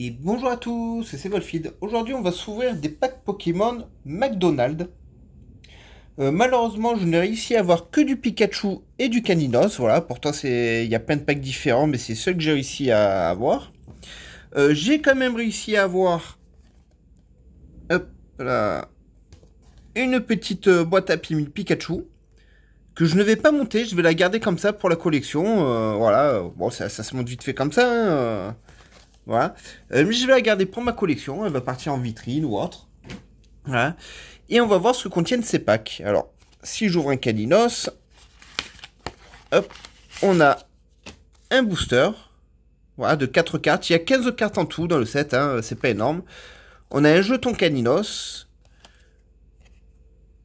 Et bonjour à tous, c'est Wolfid. Aujourd'hui, on va s'ouvrir des packs Pokémon McDonald's. Euh, malheureusement, je n'ai réussi à avoir que du Pikachu et du Caninos. Voilà, pourtant, il y a plein de packs différents, mais c'est ceux que j'ai réussi à avoir. Euh, j'ai quand même réussi à avoir. Une petite euh, boîte à Pikachu que je ne vais pas monter, je vais la garder comme ça pour la collection. voilà, bon, ça, se monte vite fait comme ça. Hein. Voilà. Euh, mais je vais la garder pour ma collection. Elle va partir en vitrine ou autre. Voilà. Et on va voir ce que contiennent ces packs. Alors, si j'ouvre un Caninos, hop, on a un booster. Voilà, de 4 cartes. Il y a 15 cartes en tout dans le set, hein, c'est pas énorme. On a un jeton Caninos.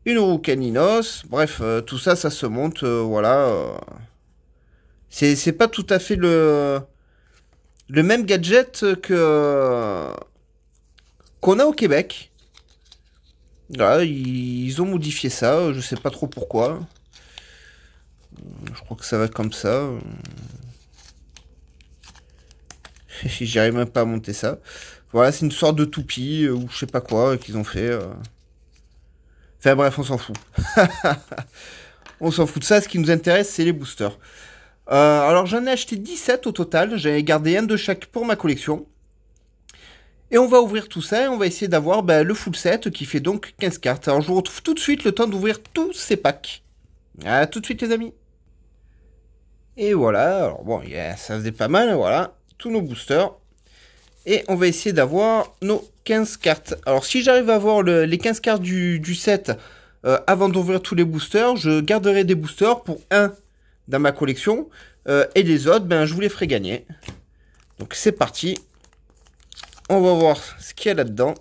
Une roue Caninos. Bref, euh, tout ça, ça se monte, euh, voilà. C'est pas tout à fait le le même gadget que qu'on a au Québec. Là, ils ont modifié ça, je sais pas trop pourquoi. Je crois que ça va comme ça. J'arrive même pas à monter ça. Voilà, c'est une sorte de toupie euh, ou je sais pas quoi euh, qu'ils ont fait. Euh. Enfin bref, on s'en fout. on s'en fout de ça, ce qui nous intéresse, c'est les boosters. Euh, alors j'en ai acheté 17 au total, j'ai gardé un de chaque pour ma collection. Et on va ouvrir tout ça et on va essayer d'avoir ben, le full set qui fait donc 15 cartes. Alors je vous retrouve tout de suite le temps d'ouvrir tous ces packs. A tout de suite les amis. Et voilà, alors bon, yeah, ça faisait pas mal, voilà, tous nos boosters. Et on va essayer d'avoir nos 15 cartes. Alors si j'arrive à avoir les 15 cartes du, set euh, avant d'ouvrir tous les boosters, je garderai des boosters pour un dans ma collection. Euh, et les autres, ben, je vous les ferai gagner. Donc c'est parti. On va voir ce qu'il y a là-dedans.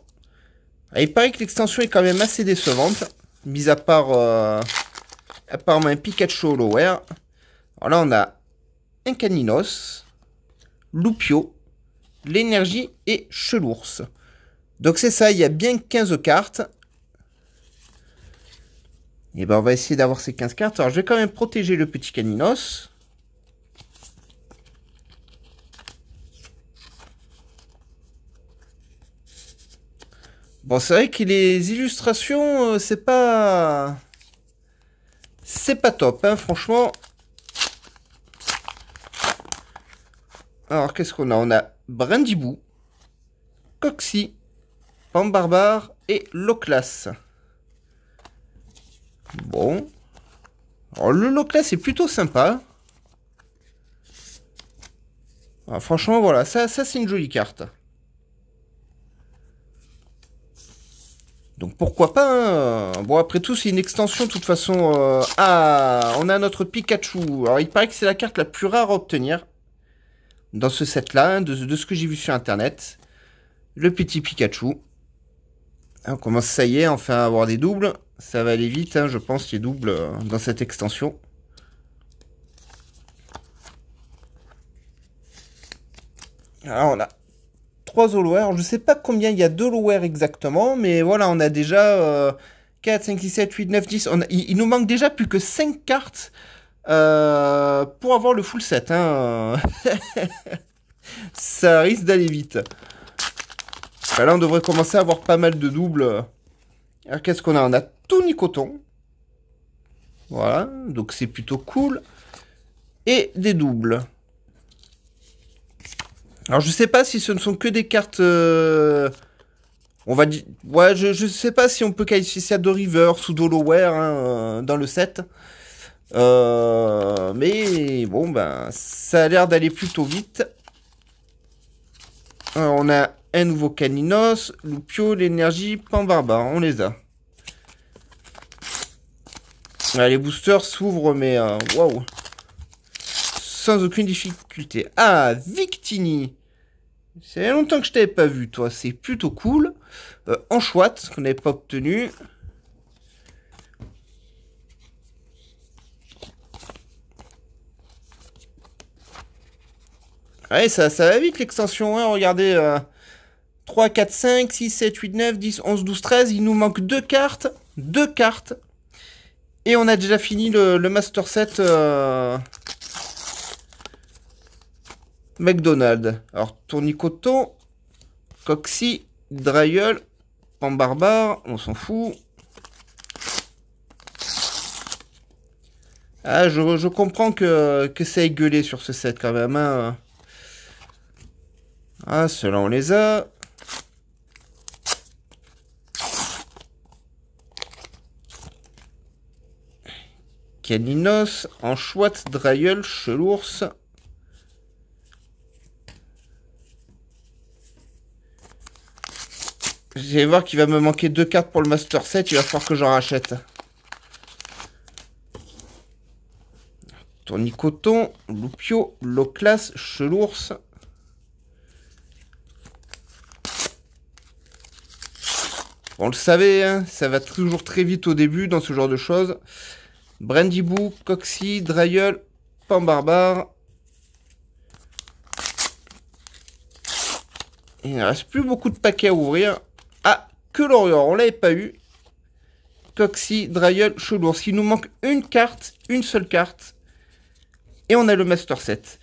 Ah, il paraît que l'extension est quand même assez décevante. Mis à part, euh, apparemment un Pikachu Lower Alors là, on a un Caninos, Lupio, l'énergie et Chelours. Donc c'est ça, il y a bien 15 cartes. Et eh ben on va essayer d'avoir ces 15 cartes. Alors je vais quand même protéger le petit Caninos. Bon, c'est vrai que les illustrations, euh, c'est pas... C'est pas top, hein, franchement. Alors, qu'est-ce qu'on a On a Brindibou, Coxy, Pambarbar et Loclas. Bon. Alors, oh, le lot-là c'est plutôt sympa. Ah, franchement, voilà, ça, ça c'est une jolie carte. Donc pourquoi pas hein. Bon, après tout, c'est une extension, de toute façon. Euh, ah, on a notre Pikachu. Alors, il paraît que c'est la carte la plus rare à obtenir dans ce set-là, hein, de, de, ce que j'ai vu sur Internet. Le petit Pikachu. On hein, commence, ça y est, enfin à avoir des doubles ça va aller vite, hein, je pense, les doubles euh, dans cette extension. Alors on a trois all Je Je sais pas combien il y a de exactement, mais voilà, on a déjà 4, 5, 6, 7, 8, 9, 10. il, nous manque déjà plus que 5 cartes euh, pour avoir le full set. Hein. Ça risque d'aller vite. Bah là, on devrait commencer à avoir pas mal de doubles. Alors, qu'est-ce qu'on a On a ni Coton. Voilà, donc c'est plutôt cool. Et des doubles. Alors je sais pas si ce ne sont que des cartes... Euh, on va dire... Ouais, je, sais pas si on peut qualifier ça de river, ou d'Holoware hein, euh, dans le set. Euh, mais bon, ben, ça a l'air d'aller plutôt vite. on a un nouveau Caninos, Lupio, l'énergie, Panbarba. on les a. Bah, les boosters s'ouvrent, mais euh, waouh. Sans aucune difficulté. Ah, Victini. C'est longtemps que je t'avais pas vu, toi. C'est plutôt cool. Euh, en chouette, qu'on n'avait pas obtenu. Ouais, ça, ça va vite l'extension. Hein. regardez. 3, 4, 5, 6, 7, 8, 9, 10, 11, 12, 13. Il nous manque deux cartes. Deux cartes. Et on a déjà fini le, Master Set euh, McDonald's. Alors, tournicoton, coxy, dryol, pan barbare, on s'en fout. Ah, je, comprends que, que ça ait gueulé sur ce set quand même. Hein. Ah, cela on les a. Caninos, en chouette, Drayel, Chelours. Je vais voir qu'il va me manquer deux cartes pour le Master 7, il va falloir que j'en rachète. Tournicoton, Loupio, Loclas, Chelours. On le savait, hein, ça va toujours très vite au début dans ce genre de choses. Brandy Brandybou, Coxy, Pan Barbare. Il ne reste plus beaucoup de paquets à ouvrir. Ah, que l'Orient, on l'avait pas eu. Coxy, Dryul, Chelours. S'il nous manque une carte, une seule carte. Et on a le Master 7.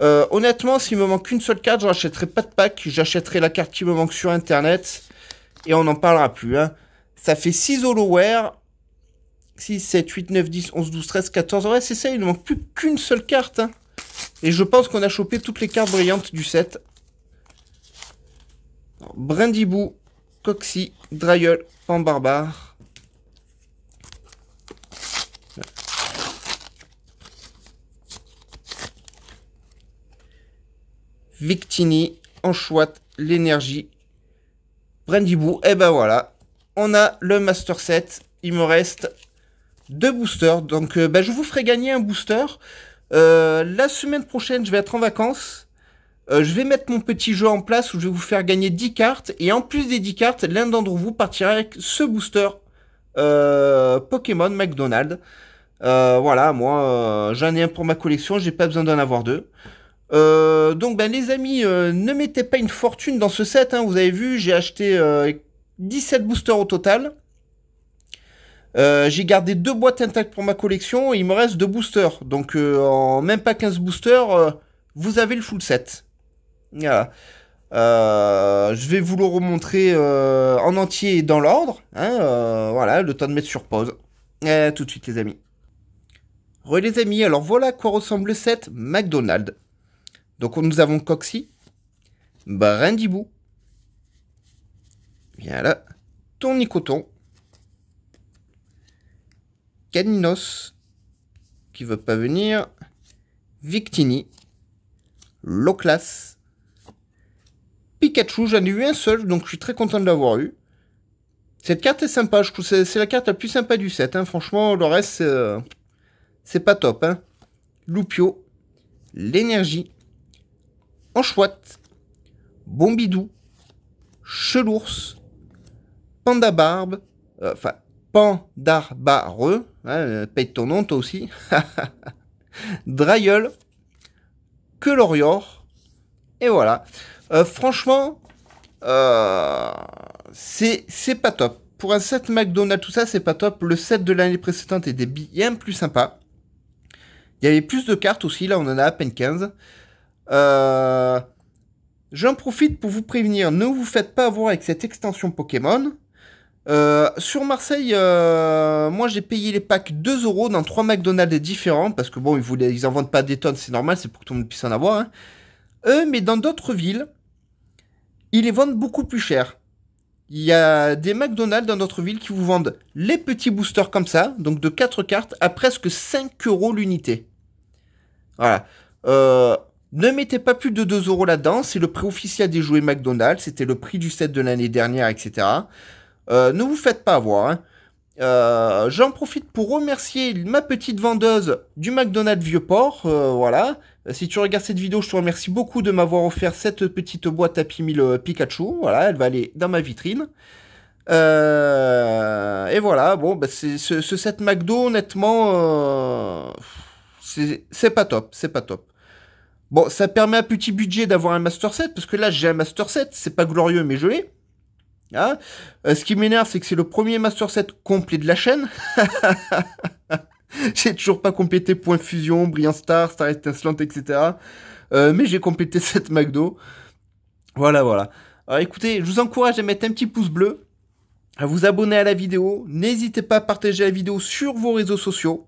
Euh, honnêtement, s'il me manque une seule carte, je rachèterai pas de pack. J'achèterai la carte qui me manque sur Internet. Et on n'en parlera plus. Hein. Ça fait 6 holoware. 6, 7, 8, 9, 10, 11, 12, 13, 14. Ouais, c'est ça, il ne manque plus qu'une seule carte. Hein. Et je pense qu'on a chopé toutes les cartes brillantes du set. Brindibou, Coxy, Dryol, Pan Victini, Enchouette, l'énergie, Brandibou. Et eh ben voilà, on a le Master Set. Il me reste deux boosters. Donc, euh, ben, je vous ferai gagner un booster. Euh, la semaine prochaine, je vais être en vacances. Euh, je vais mettre mon petit jeu en place où je vais vous faire gagner 10 cartes. Et en plus des 10 cartes, l'un d'entre vous partira avec ce booster Pokémon McDonald's. voilà, moi j'en ai un pour ma collection, j'ai pas besoin d'en avoir deux. donc ben, les amis, ne mettez pas une fortune dans ce set, hein. vous avez vu, j'ai acheté 17 boosters au total. Euh, j'ai gardé deux boîtes intactes pour ma collection il me reste deux boosters. Donc euh, en même pas 15 boosters, euh, vous avez le full set. Voilà. je vais vous le remontrer en entier et dans l'ordre. Hein, voilà, le temps de mettre sur pause. Et eh, tout de suite les amis. Re les amis, alors voilà à quoi ressemble le set McDonald's. Donc nous avons Coxy, Brindibou, voilà, Coton. Caninos, qui veut pas venir. Victini, Loclas, Pikachu, j'en ai eu un seul, donc je suis très content de l'avoir eu. Cette carte est sympa, je trouve c'est la carte la plus sympa du set. Hein. Franchement, le reste, euh, c'est pas top. Hein. Loupio, l'énergie, Enchouette. Bombidou, Chelours, Panda Barbe, euh, enfin, Pandarbareux, hein, euh, paye ton nom toi aussi, Drayol, Colorior, et voilà. Euh, franchement, euh, c'est pas top. Pour un set McDonald's, tout ça, c'est pas top. Le set de l'année précédente était bien plus sympa. Il y avait plus de cartes aussi, là on en a à peine 15. J'en profite pour vous prévenir, ne vous faites pas avoir avec cette extension Pokémon. Euh, sur Marseille, euh, moi j'ai payé les packs 2 euros dans 3 McDonald's différents parce que bon, ils, en vendent pas des tonnes, c'est normal, c'est pour que tout le monde puisse en avoir. Hein. Euh, mais dans d'autres villes, ils les vendent beaucoup plus cher. Il y a des McDonald's dans d'autres villes qui vous vendent les petits boosters comme ça, donc de 4 cartes, à presque 5 euros l'unité. Voilà. ne mettez pas plus de 2 euros là-dedans, c'est le prix officiel des jouets McDonald's, c'était le prix du set de l'année dernière, etc. Euh, ne vous faites pas avoir. Hein. Euh, j'en profite pour remercier ma petite vendeuse du McDonald's Vieux-Port. Euh, voilà. Si tu regardes cette vidéo, je te remercie beaucoup de m'avoir offert cette petite boîte à Pimille Pikachu. Voilà, elle va aller dans ma vitrine. et voilà, bon, bah, c'est, ce, ce, set McDo, honnêtement, c'est, pas top, c'est pas top. Bon, ça permet à petit budget d'avoir un Master set parce que là, j'ai un Master set c'est pas glorieux, mais je l'ai. Hein euh, ce qui m'énerve, c'est que c'est le premier Master Set complet de la chaîne. j'ai toujours pas complété Point Fusion, Brillant Star, Star Etincelante, etc. Euh, mais j'ai complété cette McDo. Voilà, voilà. Alors écoutez, je vous encourage à mettre un petit pouce bleu, à vous abonner à la vidéo. N'hésitez pas à partager la vidéo sur vos réseaux sociaux.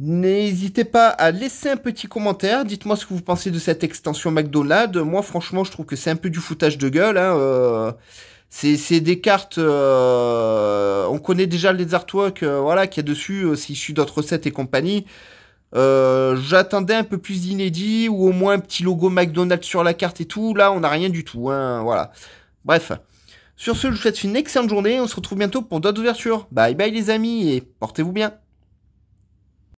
N'hésitez pas à laisser un petit commentaire. Dites-moi ce que vous pensez de cette extension McDonald's. Moi, franchement, je trouve que c'est un peu du foutage de gueule. Hein, euh c'est des cartes. Euh, on connaît déjà les artworks, euh, voilà, qu'il y a dessus, c'est euh, d'autres recettes et compagnie. J'attendais un peu plus d'inédits, ou au moins un petit logo McDonald's sur la carte et tout. Là, on n'a rien du tout, hein, voilà. Bref. Sur ce, je vous souhaite une excellente journée. On se retrouve bientôt pour d'autres ouvertures. Bye bye les amis et portez-vous bien.